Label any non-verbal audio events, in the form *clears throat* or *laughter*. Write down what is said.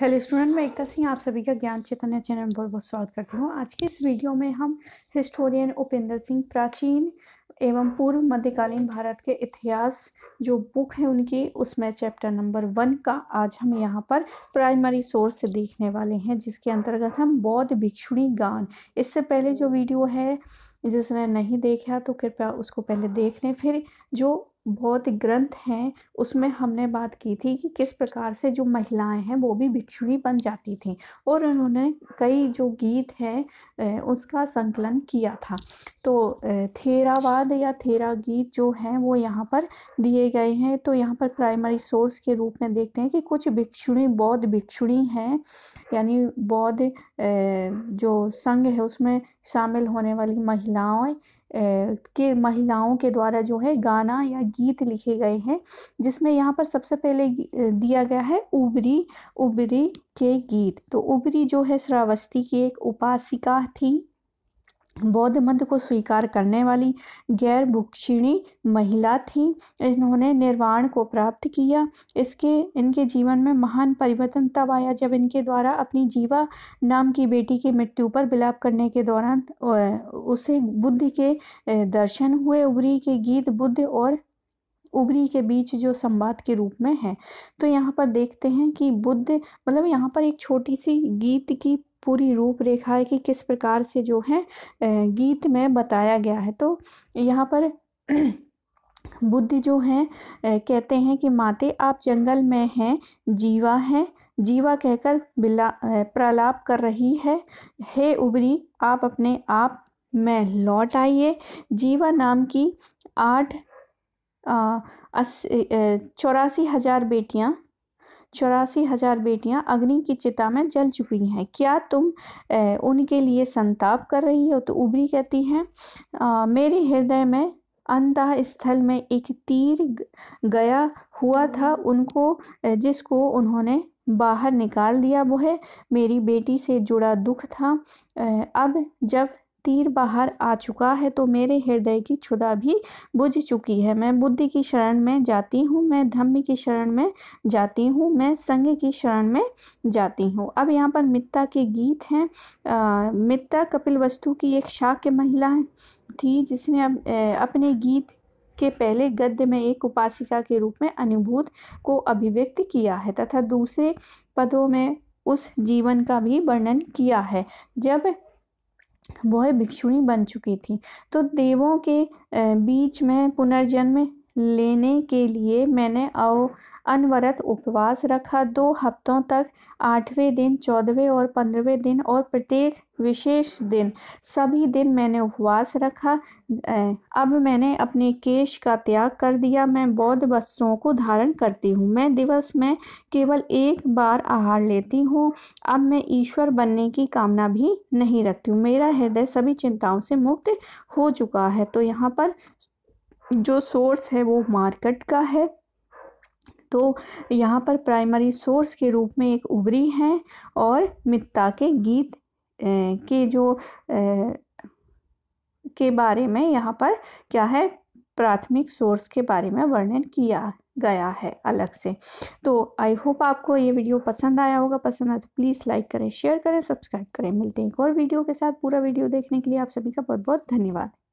hello student मैं एकता सिंह आप सभी का ज्ञान चैतन्य चैनल में बहुत बहुत स्वागत करती हूँ आज की इस वीडियो में हम हिस्टोरियन उपेंद्र सिंह प्राचीन एवं पूर्व मध्यकालीन भारत के इतिहास जो बुक है उनकी उसमें चैप्टर नंबर वन का आज हम यहाँ पर प्राइमरी सोर्स देखने वाले हैं जिसके अंतर्गत हम बौद्ध भिक्षुणी गान इससे पहले जो वीडियो है जिसने नहीं देखा तो कृपया उसको पहले देख लें फिर जो बौद्ध ग्रंथ हैं उसमें हमने बात की थी कि किस प्रकार से जो महिलाएं हैं वो भी भिक्षुणी बन जाती थीं और उन्होंने कई जो गीत हैं उसका संकलन किया था तो थेरावाद या थेरा गीत जो हैं वो यहाँ पर दिए गए हैं तो यहाँ पर प्राइमरी सोर्स के रूप में देखते हैं कि कुछ भिक्षुणी बौद्ध भिक्षुणी हैं यानी बौद्ध जो संघ है उसमें शामिल होने वाली महिलाएं के महिलाओं के द्वारा जो है गाना या गीत लिखे गए हैं जिसमें यहाँ पर सबसे पहले दिया गया है उबरी उबरी के गीत तो उबरी जो है श्रावस्ती की एक उपासिका थी बौद्ध मत को स्वीकार करने वाली गैर भुक्षिणी महिला थी इन्होंने निर्वाण को प्राप्त किया इसके इनके जीवन में महान परिवर्तन तब आया जब इनके द्वारा अपनी जीवा नाम की बेटी की मृत्यु पर विलाप करने के दौरान उसे बुद्ध के दर्शन हुए उबरी के गीत बुद्ध और उबरी के बीच जो संवाद के रूप में है तो यहाँ पर देखते हैं कि बुद्ध मतलब यहाँ पर एक छोटी सी गीत की पूरी रूप रेखा है कि किस प्रकार से जो है गीत में बताया गया है तो यहाँ पर *clears throat* बुद्ध जो हैं कहते हैं कि माते आप जंगल में हैं जीवा हैं जीवा कहकर बिला प्रलाप कर रही है हे उबरी आप अपने आप में लौट आइए जीवा नाम की आठ चौरासी हज़ार बेटियां चौरासी हजार बेटियां अग्नि की चिता में जल चुकी हैं क्या तुम ए, उनके लिए संताप कर रही हो तो उबरी कहती हैं मेरे हृदय में अंतः स्थल में एक तीर गया हुआ था उनको जिसको उन्होंने बाहर निकाल दिया वो है मेरी बेटी से जुड़ा दुख था अब जब तीर बाहर आ चुका है तो मेरे हृदय की क्षुदा भी बुझ चुकी है मैं बुद्धि की शरण में जाती हूँ मैं धम्म की शरण में जाती हूँ मैं संघ की शरण में जाती हूँ अब यहाँ पर मित्ता के गीत हैं मित्ता कपिल वस्तु की एक शाक्य महिला थी जिसने अब अपने गीत के पहले गद्य में एक उपासिका के रूप में अनुभूत को अभिव्यक्त किया है तथा दूसरे पदों में उस जीवन का भी वर्णन किया है जब वह भिक्षुणी बन चुकी थी तो देवों के बीच में पुनर्जन्म लेने के लिए मैंने अनवरत उपवास रखा दो हफ्तों तक आठवें दिन चौदहवें और पंद्रहवें दिन और प्रत्येक विशेष दिन सभी दिन मैंने उपवास रखा अब मैंने अपने केश का त्याग कर दिया मैं बौद्ध वस्त्रों को धारण करती हूँ मैं दिवस में केवल एक बार आहार लेती हूँ अब मैं ईश्वर बनने की कामना भी नहीं रखती हूँ मेरा हृदय सभी चिंताओं से मुक्त हो चुका है तो यहाँ पर जो सोर्स है वो मार्केट का है तो यहाँ पर प्राइमरी सोर्स के रूप में एक उभरी है और मित्ता के गीत के जो के बारे में यहाँ पर क्या है प्राथमिक सोर्स के बारे में वर्णन किया गया है अलग से तो आई होप आपको ये वीडियो पसंद आया होगा पसंद आया तो प्लीज़ लाइक करें शेयर करें सब्सक्राइब करें मिलते हैं एक और वीडियो के साथ पूरा वीडियो देखने के लिए आप सभी का बहुत बहुत धन्यवाद